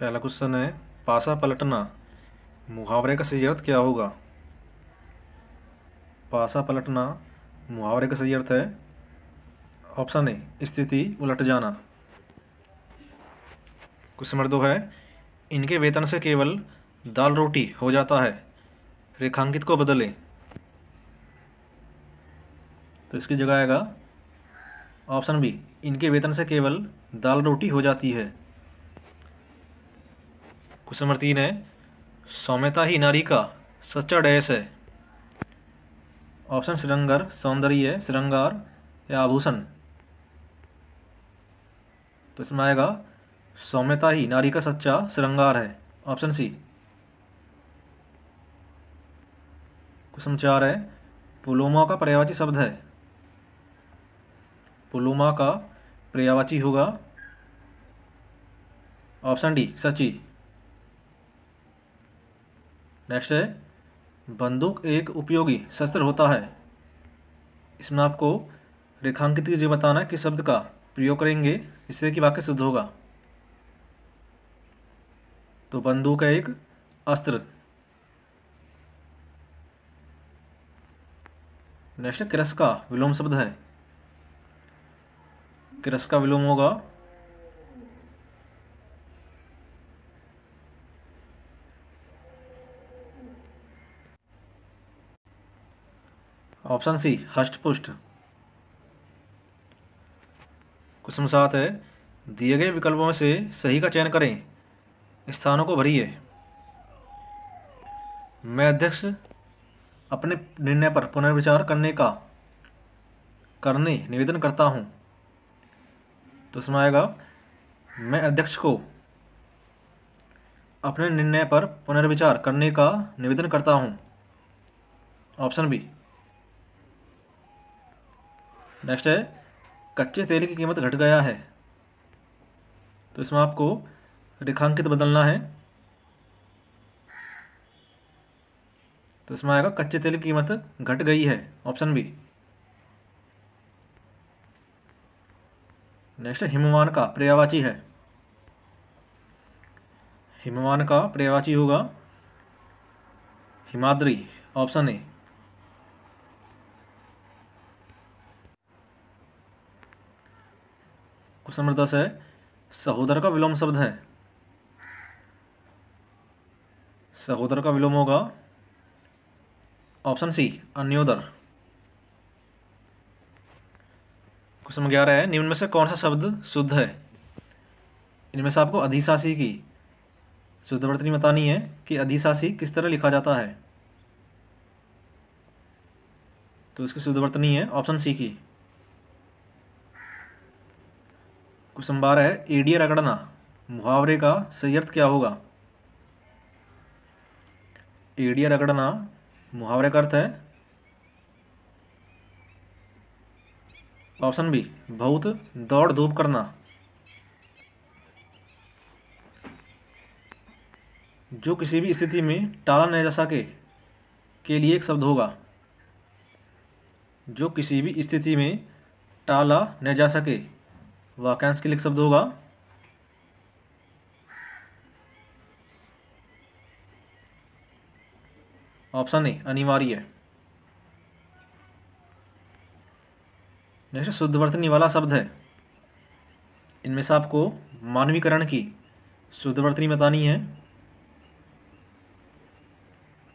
पहला क्वेश्चन है पासा पलटना मुहावरे का सही अर्थ क्या होगा पासा पलटना मुहावरे का सही अर्थ है ऑप्शन ए स्थिति उलट जाना क्वेश्चन नंबर दो है इनके वेतन से केवल दाल रोटी हो जाता है रेखांकित को बदलें तो इसकी जगह आएगा ऑप्शन बी इनके वेतन से केवल दाल रोटी हो जाती है क्वेश्चन नंबर तीन है सौम्यता ही नारी का सच्चा डैस है ऑप्शन श्रृंगार सौंदर्य श्रृंगार या आभूषण तो इसमें आएगा सौम्यता ही नारी का सच्चा श्रृंगार है ऑप्शन सी क्वेश्चन चार है पुलोमा का पर्यावाची शब्द है पुलोमा का पर्यावाची होगा ऑप्शन डी सची नेक्स्ट है बंदूक एक उपयोगी शस्त्र होता है इसमें आपको रेखांकित कीजिए बताना है किस शब्द का प्रयोग करेंगे इससे कि वाक्य शुद्ध होगा तो बंदूक है एक अस्त्र नेक्स्ट क्रस का विलोम शब्द है किरस का विलोम होगा ऑप्शन सी पुष्ट क्वेश्चन सात है दिए गए विकल्पों में से सही का चयन करें स्थानों को भरिए मैं अध्यक्ष अपने निर्णय पर पुनर्विचार करने का करने निवेदन करता हूं तो इसमें आएगा मैं अध्यक्ष को अपने निर्णय पर पुनर्विचार करने का निवेदन करता हूं ऑप्शन बी नेक्स्ट है कच्चे तेल की कीमत घट गया है तो इसमें आपको रेखांकित बदलना है तो इसमें आएगा कच्चे तेल की कीमत घट गई है ऑप्शन बी नेक्स्ट हिमवान का पर्यावाची है हिमवान का पर्यावाची होगा हिमाद्री ऑप्शन ए क्वेश्चन नंबर दस है सहोदर का विलोम शब्द है सहोदर का विलोम होगा ऑप्शन सी अन्योदर क्वेश्चन नंबर ग्यारह है निम्न में से कौन सा शब्द शुद्ध है इनमें से आपको अधिशासी की शुद्ध वर्तनी बतानी है कि अधिशासी किस तरह लिखा जाता है तो इसकी शुद्ध वर्तनी है ऑप्शन सी की क्वेश्चन बारह है एडी रगड़ना मुहावरे का सही अर्थ क्या होगा एडी रगड़ना मुहावरे का अर्थ है ऑप्शन बी बहुत दौड़ धूप करना जो किसी भी स्थिति में टाला न जा सके के लिए एक शब्द होगा जो किसी भी स्थिति में टाला न जा सके वाक्यांश के लिए शब्द होगा ऑप्शन ए अनिवार्य नेक्स्ट शुद्ध वर्तनी वाला शब्द है इनमें से आपको मानवीकरण की शुद्ध वर्तनी बतानी है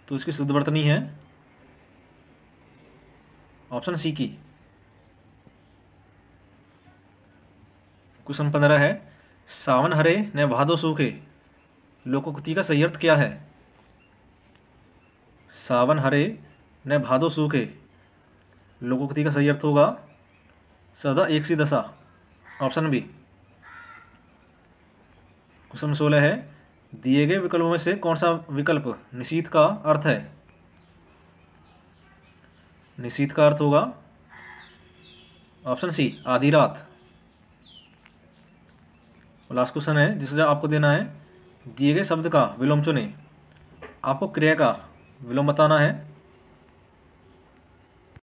तो इसकी शुद्ध वर्तनी है ऑप्शन सी की क्वेश्चन पंद्रह है सावन हरे न भादो सूखे लोकोक्ति का सही अर्थ क्या है सावन हरे न भादो सूखे लोकोक्ति का सही अर्थ होगा सदा एक सी दशा ऑप्शन बी क्वेश्चन सोलह है दिए गए विकल्पों में से कौन सा विकल्प निशीत का अर्थ है निशीत का अर्थ होगा ऑप्शन सी आधी रात लास्ट क्वेश्चन है जिसका आपको देना है दिए गए शब्द का विलोम चुने आपको क्रिया का विलोम बताना है